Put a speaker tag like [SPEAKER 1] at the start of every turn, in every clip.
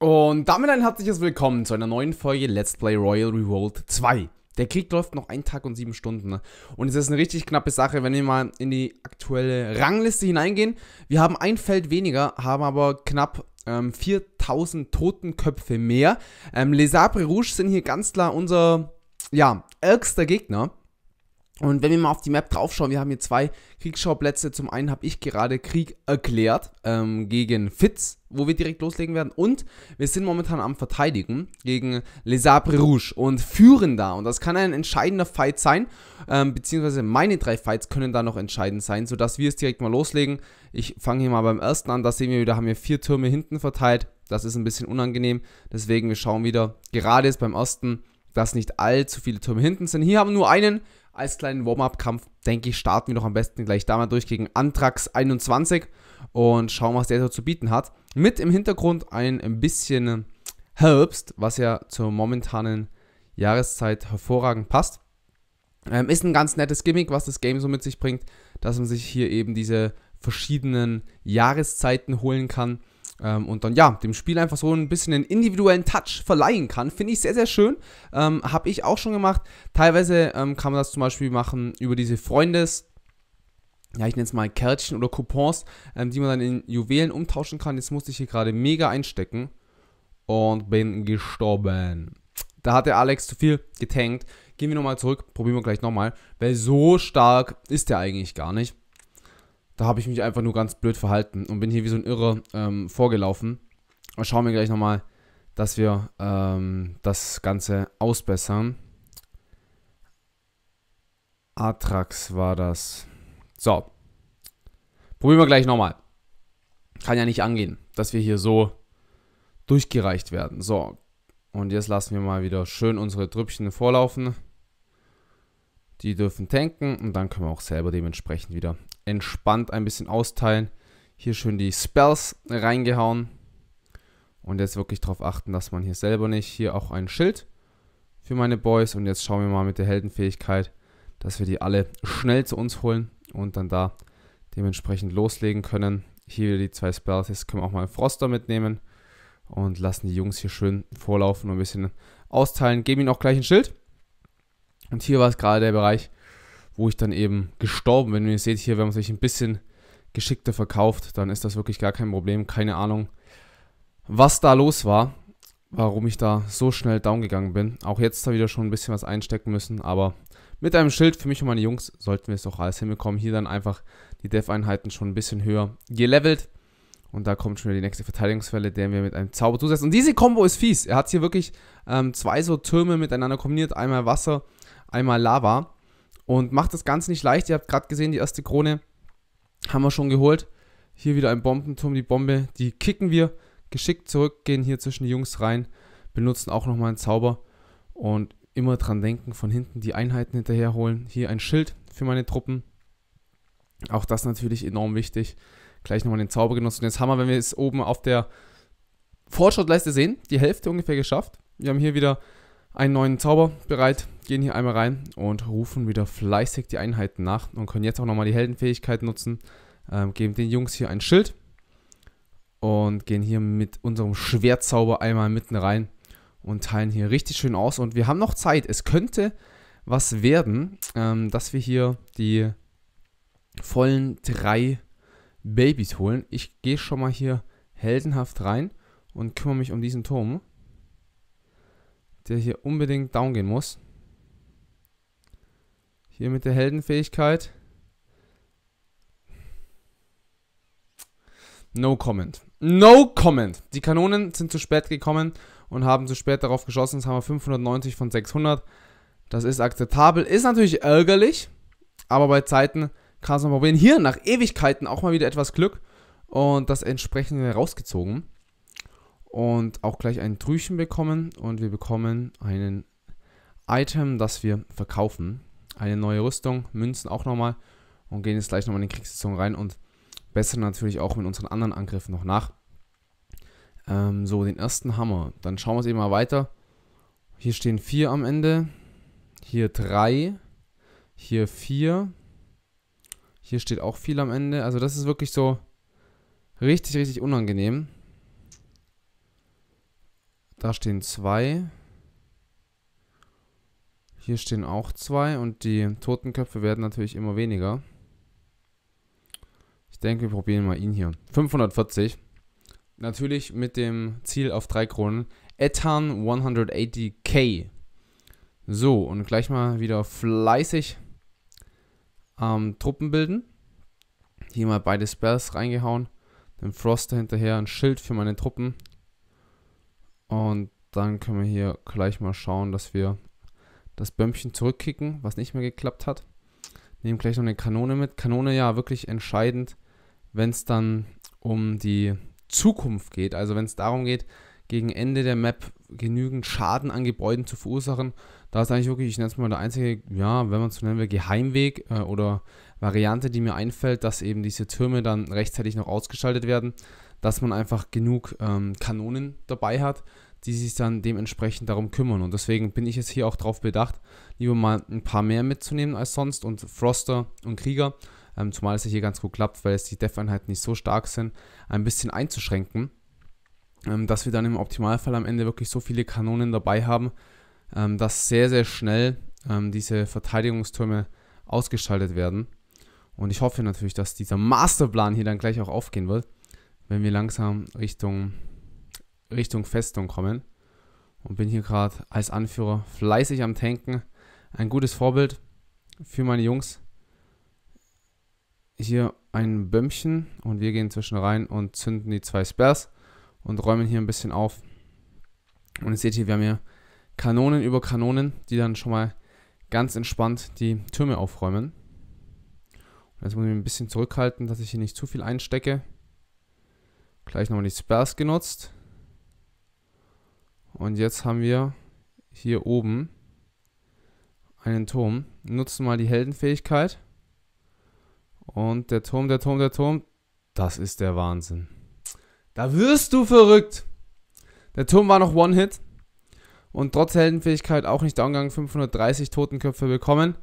[SPEAKER 1] Und damit ein herzliches Willkommen zu einer neuen Folge Let's Play Royal Revolt 2. Der Krieg läuft noch einen Tag und sieben Stunden. Ne? Und es ist eine richtig knappe Sache, wenn wir mal in die aktuelle Rangliste hineingehen. Wir haben ein Feld weniger, haben aber knapp ähm, 4000 Totenköpfe mehr. Ähm, Les Sabres Rouge sind hier ganz klar unser, ja, ärgster Gegner. Und wenn wir mal auf die Map draufschauen, wir haben hier zwei Kriegsschauplätze. Zum einen habe ich gerade Krieg erklärt ähm, gegen Fitz, wo wir direkt loslegen werden. Und wir sind momentan am Verteidigen gegen Les Sabres Rouges und führen da. Und das kann ein entscheidender Fight sein, ähm, beziehungsweise meine drei Fights können da noch entscheidend sein, sodass wir es direkt mal loslegen. Ich fange hier mal beim ersten an. Da sehen wir wieder, haben wir vier Türme hinten verteilt. Das ist ein bisschen unangenehm. Deswegen, wir schauen wieder gerade ist beim ersten dass nicht allzu viele Türme hinten sind. Hier haben wir nur einen, als kleinen Warm-up-Kampf, denke ich, starten wir doch am besten gleich da mal durch gegen Antrax 21 und schauen, was der so zu bieten hat. Mit im Hintergrund ein bisschen Herbst, was ja zur momentanen Jahreszeit hervorragend passt. Ähm, ist ein ganz nettes Gimmick, was das Game so mit sich bringt, dass man sich hier eben diese verschiedenen Jahreszeiten holen kann ähm, und dann ja, dem Spiel einfach so ein bisschen einen individuellen Touch verleihen kann, finde ich sehr, sehr schön. Ähm, Habe ich auch schon gemacht. Teilweise ähm, kann man das zum Beispiel machen über diese Freundes- ja, ich nenne es mal Kärtchen oder Coupons, ähm, die man dann in Juwelen umtauschen kann. Jetzt musste ich hier gerade mega einstecken und bin gestorben. Da hat der Alex zu viel getankt. Gehen wir nochmal zurück, probieren wir gleich nochmal, weil so stark ist der eigentlich gar nicht. Da habe ich mich einfach nur ganz blöd verhalten und bin hier wie so ein Irrer ähm, vorgelaufen. Und schauen wir gleich nochmal, dass wir ähm, das Ganze ausbessern. Atrax war das. So. Probieren wir gleich nochmal. Kann ja nicht angehen, dass wir hier so durchgereicht werden. So. Und jetzt lassen wir mal wieder schön unsere Trüppchen vorlaufen. Die dürfen tanken und dann können wir auch selber dementsprechend wieder entspannt ein bisschen austeilen. Hier schön die Spells reingehauen. Und jetzt wirklich darauf achten, dass man hier selber nicht. Hier auch ein Schild für meine Boys. Und jetzt schauen wir mal mit der Heldenfähigkeit, dass wir die alle schnell zu uns holen und dann da dementsprechend loslegen können. Hier wieder die zwei Spells. Jetzt können wir auch mal einen Froster mitnehmen und lassen die Jungs hier schön vorlaufen und ein bisschen austeilen. Geben ihnen auch gleich ein Schild. Und hier war es gerade der Bereich, wo ich dann eben gestorben bin. Und ihr seht hier, wenn man sich ein bisschen geschickter verkauft, dann ist das wirklich gar kein Problem. Keine Ahnung, was da los war, warum ich da so schnell down gegangen bin. Auch jetzt da wieder schon ein bisschen was einstecken müssen, aber mit einem Schild für mich und meine Jungs sollten wir es doch alles hinbekommen. Hier dann einfach die dev einheiten schon ein bisschen höher gelevelt. Und da kommt schon wieder die nächste Verteidigungswelle, der wir mit einem Zauber zusetzen. Und diese Combo ist fies. Er hat hier wirklich ähm, zwei so Türme miteinander kombiniert. Einmal Wasser, einmal Lava und macht das Ganze nicht leicht. Ihr habt gerade gesehen, die erste Krone haben wir schon geholt. Hier wieder ein Bombenturm, die Bombe, die kicken wir geschickt zurück, gehen hier zwischen die Jungs rein, benutzen auch nochmal einen Zauber und immer dran denken, von hinten die Einheiten hinterherholen. Hier ein Schild für meine Truppen. Auch das natürlich enorm wichtig. Gleich nochmal den Zauber genutzt. Und jetzt haben wir, wenn wir es oben auf der Fortschrittleiste sehen, die Hälfte ungefähr geschafft. Wir haben hier wieder einen neuen Zauber bereit, gehen hier einmal rein und rufen wieder fleißig die Einheiten nach und können jetzt auch nochmal die Heldenfähigkeit nutzen, ähm, geben den Jungs hier ein Schild und gehen hier mit unserem Schwertzauber einmal mitten rein und teilen hier richtig schön aus. Und wir haben noch Zeit. Es könnte was werden, ähm, dass wir hier die vollen drei Babys holen. Ich gehe schon mal hier heldenhaft rein und kümmere mich um diesen Turm der hier unbedingt down gehen muss. Hier mit der Heldenfähigkeit. No comment. No comment. Die Kanonen sind zu spät gekommen und haben zu spät darauf geschossen. Jetzt haben wir 590 von 600. Das ist akzeptabel. Ist natürlich ärgerlich, aber bei Zeiten kann es noch probieren. Hier nach Ewigkeiten auch mal wieder etwas Glück und das entsprechende rausgezogen und auch gleich ein Trüchen bekommen und wir bekommen einen Item, das wir verkaufen. Eine neue Rüstung, Münzen auch nochmal und gehen jetzt gleich nochmal in die Kriegssaison rein und bessern natürlich auch mit unseren anderen Angriffen noch nach. Ähm, so, den ersten Hammer. Dann schauen wir es eben mal weiter. Hier stehen vier am Ende. Hier drei. Hier vier. Hier steht auch viel am Ende. Also das ist wirklich so richtig, richtig unangenehm. Da stehen zwei. Hier stehen auch zwei und die Totenköpfe werden natürlich immer weniger. Ich denke, wir probieren mal ihn hier. 540. Natürlich mit dem Ziel auf drei Kronen. Etan 180k. So, und gleich mal wieder fleißig ähm, Truppen bilden. Hier mal beide Spells reingehauen. Den Froster hinterher, ein Schild für meine Truppen. Und dann können wir hier gleich mal schauen, dass wir das Bömmchen zurückkicken, was nicht mehr geklappt hat. Nehmen gleich noch eine Kanone mit. Kanone ja wirklich entscheidend, wenn es dann um die Zukunft geht. Also wenn es darum geht, gegen Ende der Map genügend Schaden an Gebäuden zu verursachen. Da ist eigentlich wirklich, ich nenne es mal der einzige, ja, wenn man es so nennen will, Geheimweg äh, oder Variante, die mir einfällt, dass eben diese Türme dann rechtzeitig noch ausgeschaltet werden, dass man einfach genug ähm, Kanonen dabei hat, die sich dann dementsprechend darum kümmern. Und deswegen bin ich jetzt hier auch darauf bedacht, lieber mal ein paar mehr mitzunehmen als sonst und Froster und Krieger, ähm, zumal es hier ganz gut klappt, weil es die Def-Einheiten nicht so stark sind, ein bisschen einzuschränken, ähm, dass wir dann im Optimalfall am Ende wirklich so viele Kanonen dabei haben, ähm, dass sehr, sehr schnell ähm, diese Verteidigungstürme ausgeschaltet werden. Und ich hoffe natürlich, dass dieser Masterplan hier dann gleich auch aufgehen wird, wenn wir langsam Richtung, Richtung Festung kommen. Und bin hier gerade als Anführer fleißig am Tanken. Ein gutes Vorbild für meine Jungs. Hier ein Bömmchen und wir gehen zwischen rein und zünden die zwei Spares und räumen hier ein bisschen auf. Und ihr seht hier, wir haben hier Kanonen über Kanonen, die dann schon mal ganz entspannt die Türme aufräumen. Jetzt also muss ich mich ein bisschen zurückhalten, dass ich hier nicht zu viel einstecke. Gleich nochmal die Spells genutzt. Und jetzt haben wir hier oben einen Turm. Nutzen mal die Heldenfähigkeit. Und der Turm, der Turm, der Turm. Das ist der Wahnsinn. Da wirst du verrückt. Der Turm war noch One-Hit. Und trotz Heldenfähigkeit auch nicht downgegangen. 530 Totenköpfe bekommen.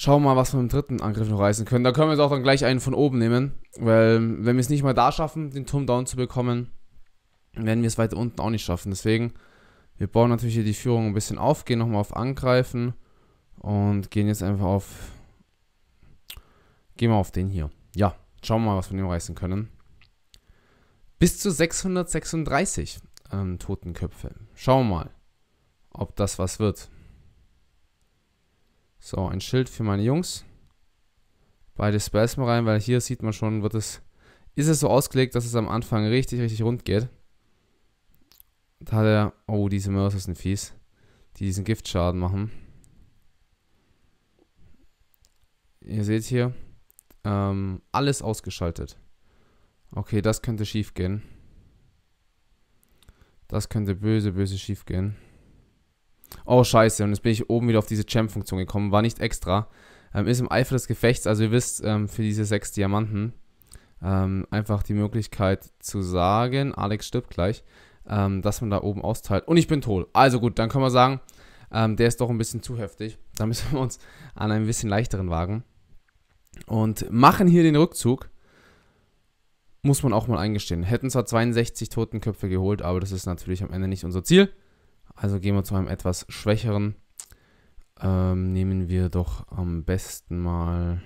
[SPEAKER 1] Schauen wir mal, was wir im dritten Angriff noch reißen können. Da können wir jetzt auch dann gleich einen von oben nehmen. Weil, wenn wir es nicht mal da schaffen, den Turm down zu bekommen, werden wir es weiter unten auch nicht schaffen. Deswegen, wir bauen natürlich hier die Führung ein bisschen auf, gehen nochmal auf Angreifen und gehen jetzt einfach auf. Gehen wir auf den hier. Ja, schauen wir mal, was wir dem reißen können. Bis zu 636 ähm, Totenköpfe. Schauen wir mal, ob das was wird. So, ein Schild für meine Jungs. Beide Spells mal rein, weil hier sieht man schon, wird es, ist es so ausgelegt, dass es am Anfang richtig, richtig rund geht. Da hat er, oh, diese Mörser sind fies, die diesen Giftschaden machen. Ihr seht hier, ähm, alles ausgeschaltet. Okay, das könnte schief gehen. Das könnte böse, böse schief gehen. Oh, scheiße. Und jetzt bin ich oben wieder auf diese Champ-Funktion gekommen. War nicht extra. Ähm, ist im Eifer des Gefechts, also ihr wisst, ähm, für diese sechs Diamanten ähm, einfach die Möglichkeit zu sagen, Alex stirbt gleich, ähm, dass man da oben austeilt. Und ich bin tot. Also gut, dann können wir sagen, ähm, der ist doch ein bisschen zu heftig. Da müssen wir uns an einen bisschen leichteren wagen. Und machen hier den Rückzug. Muss man auch mal eingestehen. Hätten zwar 62 Totenköpfe geholt, aber das ist natürlich am Ende nicht unser Ziel. Also gehen wir zu einem etwas schwächeren. Ähm, nehmen wir doch am besten mal.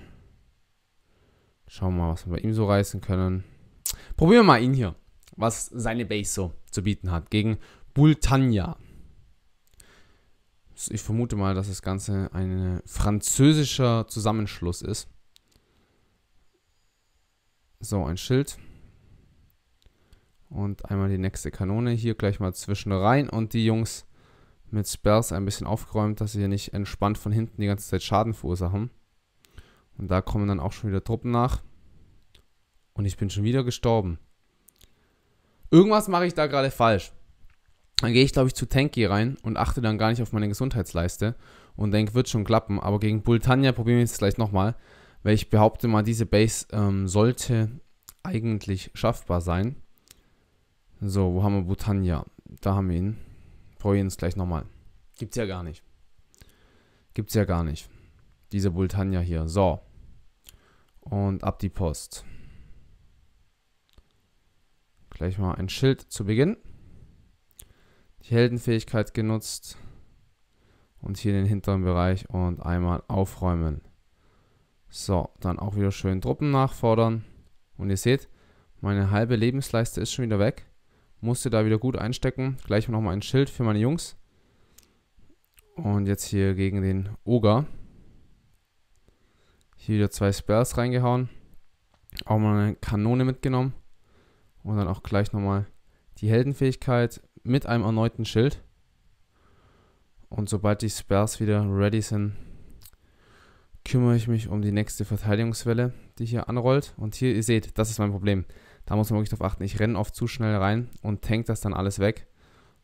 [SPEAKER 1] Schauen wir mal, was wir bei ihm so reißen können. Probieren wir mal ihn hier, was seine Base so zu bieten hat. Gegen Bultania. Ich vermute mal, dass das Ganze ein französischer Zusammenschluss ist. So, ein Schild. Und einmal die nächste Kanone hier gleich mal zwischen rein und die Jungs mit Spells ein bisschen aufgeräumt, dass sie hier nicht entspannt von hinten die ganze Zeit Schaden verursachen. Und da kommen dann auch schon wieder Truppen nach. Und ich bin schon wieder gestorben. Irgendwas mache ich da gerade falsch. Dann gehe ich, glaube ich, zu Tanky rein und achte dann gar nicht auf meine Gesundheitsleiste und denke, wird schon klappen. Aber gegen Bultania probieren wir es gleich nochmal, weil ich behaupte mal, diese Base ähm, sollte eigentlich schaffbar sein. So, wo haben wir Butania? Da haben wir ihn. Probieren es gleich nochmal. Gibt's ja gar nicht. Gibt's ja gar nicht. Diese Bultania hier. So. Und ab die Post. Gleich mal ein Schild zu Beginn. Die Heldenfähigkeit genutzt. Und hier in den hinteren Bereich und einmal aufräumen. So, dann auch wieder schön Truppen nachfordern. Und ihr seht, meine halbe Lebensleiste ist schon wieder weg. Musste da wieder gut einstecken. Gleich nochmal ein Schild für meine Jungs. Und jetzt hier gegen den Ogre. Hier wieder zwei Spells reingehauen. Auch mal eine Kanone mitgenommen. Und dann auch gleich nochmal die Heldenfähigkeit mit einem erneuten Schild. Und sobald die Spells wieder ready sind, kümmere ich mich um die nächste Verteidigungswelle, die hier anrollt. Und hier, ihr seht, das ist mein Problem. Da muss man wirklich darauf achten. Ich renne oft zu schnell rein und tank das dann alles weg,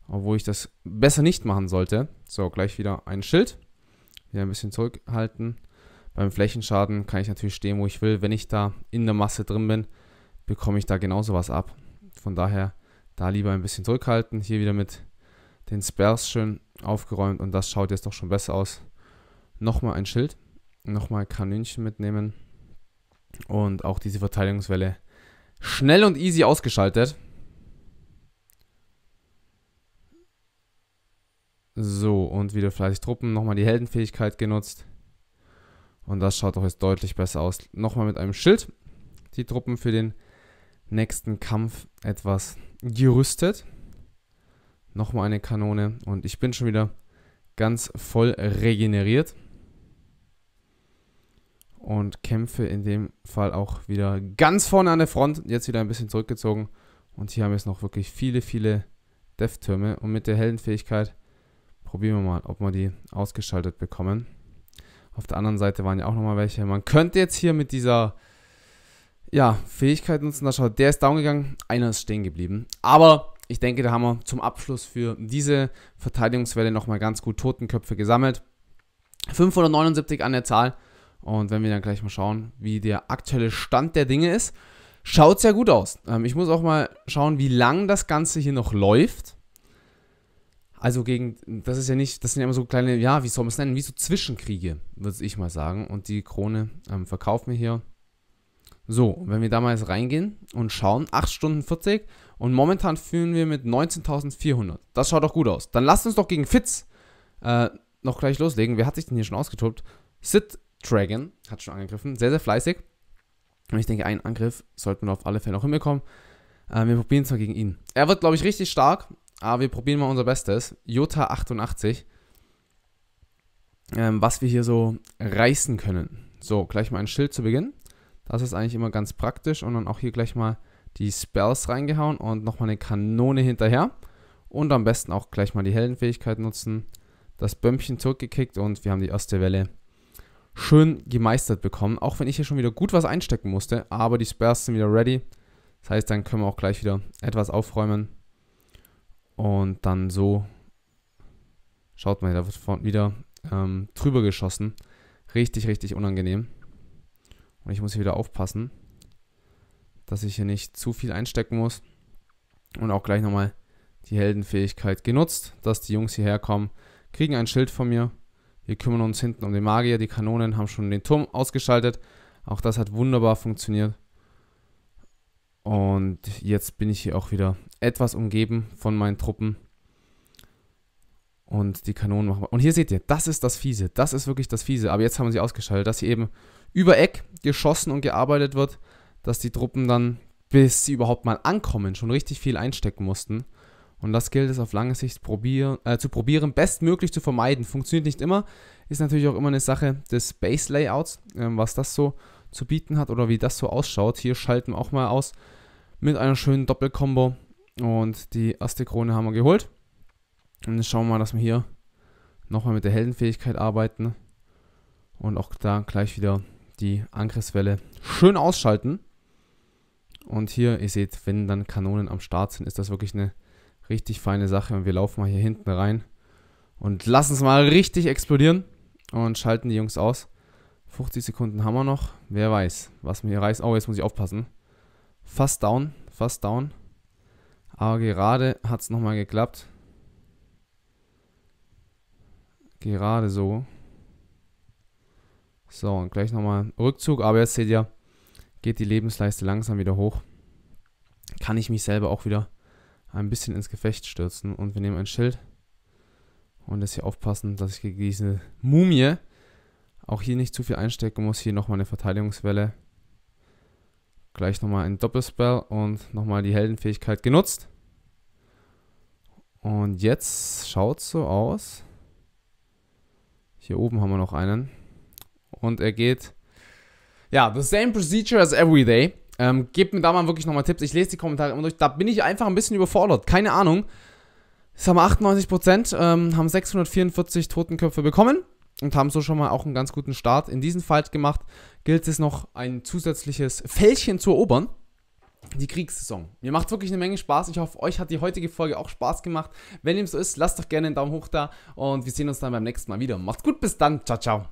[SPEAKER 1] obwohl ich das besser nicht machen sollte. So, gleich wieder ein Schild. Wieder ein bisschen zurückhalten. Beim Flächenschaden kann ich natürlich stehen, wo ich will. Wenn ich da in der Masse drin bin, bekomme ich da genauso was ab. Von daher da lieber ein bisschen zurückhalten. Hier wieder mit den Spares schön aufgeräumt und das schaut jetzt doch schon besser aus. Nochmal ein Schild, nochmal Kanünchen mitnehmen und auch diese Verteidigungswelle Schnell und easy ausgeschaltet. So, und wieder fleißig Truppen. Nochmal die Heldenfähigkeit genutzt. Und das schaut doch jetzt deutlich besser aus. Nochmal mit einem Schild. Die Truppen für den nächsten Kampf etwas gerüstet. Nochmal eine Kanone. Und ich bin schon wieder ganz voll regeneriert und kämpfe in dem Fall auch wieder ganz vorne an der Front. Jetzt wieder ein bisschen zurückgezogen. Und hier haben wir jetzt noch wirklich viele, viele Dev-Türme. Und mit der Heldenfähigkeit probieren wir mal, ob wir die ausgeschaltet bekommen. Auf der anderen Seite waren ja auch nochmal welche. Man könnte jetzt hier mit dieser ja, Fähigkeit nutzen. Da schaut, der ist down gegangen, einer ist stehen geblieben. Aber ich denke, da haben wir zum Abschluss für diese Verteidigungswelle nochmal ganz gut Totenköpfe gesammelt. 579 an der Zahl. Und wenn wir dann gleich mal schauen, wie der aktuelle Stand der Dinge ist, schaut sehr gut aus. Ähm, ich muss auch mal schauen, wie lang das Ganze hier noch läuft. Also gegen, das ist ja nicht, das sind ja immer so kleine, ja, wie soll man es nennen, wie so Zwischenkriege, würde ich mal sagen. Und die Krone ähm, verkaufen wir hier. So, wenn wir da mal jetzt reingehen und schauen, 8 Stunden 40 und momentan führen wir mit 19.400. Das schaut doch gut aus. Dann lasst uns doch gegen Fitz äh, noch gleich loslegen. Wer hat sich denn hier schon ausgetobt? Sid Dragon hat schon angegriffen. Sehr, sehr fleißig. Und ich denke, einen Angriff sollten wir auf alle Fälle noch hinbekommen. Äh, wir probieren es mal gegen ihn. Er wird, glaube ich, richtig stark. Aber wir probieren mal unser Bestes. Jota 88. Ähm, was wir hier so reißen können. So, gleich mal ein Schild zu Beginn. Das ist eigentlich immer ganz praktisch. Und dann auch hier gleich mal die Spells reingehauen und nochmal eine Kanone hinterher. Und am besten auch gleich mal die Heldenfähigkeit nutzen. Das Bömmchen zurückgekickt und wir haben die erste Welle schön gemeistert bekommen. Auch wenn ich hier schon wieder gut was einstecken musste. Aber die Spurs sind wieder ready. Das heißt, dann können wir auch gleich wieder etwas aufräumen. Und dann so schaut mal, da wird wieder ähm, drüber geschossen. Richtig, richtig unangenehm. Und ich muss hier wieder aufpassen, dass ich hier nicht zu viel einstecken muss. Und auch gleich nochmal die Heldenfähigkeit genutzt, dass die Jungs hierher kommen, kriegen ein Schild von mir wir kümmern uns hinten um den Magier. Die Kanonen haben schon den Turm ausgeschaltet. Auch das hat wunderbar funktioniert. Und jetzt bin ich hier auch wieder etwas umgeben von meinen Truppen. Und die Kanonen machen wir. Und hier seht ihr, das ist das Fiese. Das ist wirklich das Fiese. Aber jetzt haben sie ausgeschaltet, dass hier eben über Eck geschossen und gearbeitet wird, dass die Truppen dann, bis sie überhaupt mal ankommen, schon richtig viel einstecken mussten. Und das gilt es auf lange Sicht probier, äh, zu probieren, bestmöglich zu vermeiden. Funktioniert nicht immer, ist natürlich auch immer eine Sache des Base Layouts, äh, was das so zu bieten hat oder wie das so ausschaut. Hier schalten wir auch mal aus mit einer schönen Doppelkombo und die erste Krone haben wir geholt. Und jetzt schauen wir mal, dass wir hier nochmal mit der Heldenfähigkeit arbeiten und auch da gleich wieder die Angriffswelle schön ausschalten. Und hier, ihr seht, wenn dann Kanonen am Start sind, ist das wirklich eine Richtig feine Sache. Und wir laufen mal hier hinten rein und lassen es mal richtig explodieren und schalten die Jungs aus. 50 Sekunden haben wir noch. Wer weiß, was mir hier reißt. Oh, jetzt muss ich aufpassen. Fast down, fast down. Aber gerade hat es nochmal geklappt. Gerade so. So, und gleich nochmal Rückzug. Aber jetzt seht ihr, geht die Lebensleiste langsam wieder hoch. Kann ich mich selber auch wieder ein bisschen ins Gefecht stürzen. Und wir nehmen ein Schild und jetzt hier aufpassen, dass ich gegen diese Mumie auch hier nicht zu viel einstecken muss. Hier nochmal eine Verteidigungswelle. Gleich nochmal ein Doppelspell und nochmal die Heldenfähigkeit genutzt. Und jetzt schaut so aus. Hier oben haben wir noch einen. Und er geht. Ja, the same procedure as every day. Ähm, gebt mir da mal wirklich nochmal Tipps. Ich lese die Kommentare immer durch. Da bin ich einfach ein bisschen überfordert. Keine Ahnung. Es haben 98 ähm, haben 644 Totenköpfe bekommen und haben so schon mal auch einen ganz guten Start in diesen Fight gemacht. Gilt es noch ein zusätzliches Fällchen zu erobern. Die Kriegssaison. Mir macht wirklich eine Menge Spaß. Ich hoffe, euch hat die heutige Folge auch Spaß gemacht. Wenn dem so ist, lasst doch gerne einen Daumen hoch da und wir sehen uns dann beim nächsten Mal wieder. Macht's gut, bis dann. Ciao, ciao.